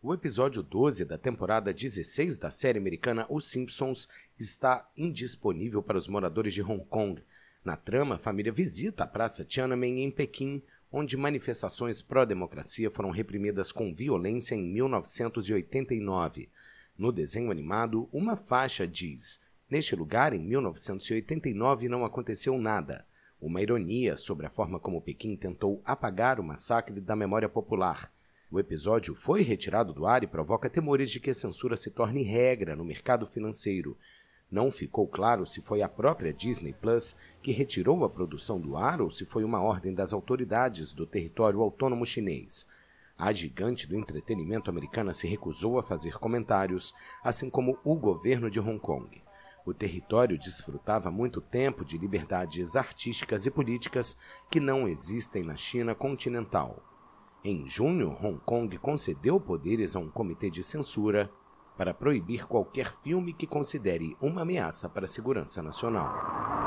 O episódio 12 da temporada 16 da série americana Os Simpsons está indisponível para os moradores de Hong Kong. Na trama, a família visita a Praça Tiananmen em Pequim, onde manifestações pró-democracia foram reprimidas com violência em 1989. No desenho animado, uma faixa diz: Neste lugar, em 1989, não aconteceu nada. Uma ironia sobre a forma como Pequim tentou apagar o massacre da memória popular. O episódio foi retirado do ar e provoca temores de que a censura se torne regra no mercado financeiro. Não ficou claro se foi a própria Disney Plus que retirou a produção do ar ou se foi uma ordem das autoridades do território autônomo chinês. A gigante do entretenimento americana se recusou a fazer comentários, assim como o governo de Hong Kong. O território desfrutava muito tempo de liberdades artísticas e políticas que não existem na China continental. Em junho, Hong Kong concedeu poderes a um comitê de censura para proibir qualquer filme que considere uma ameaça para a segurança nacional.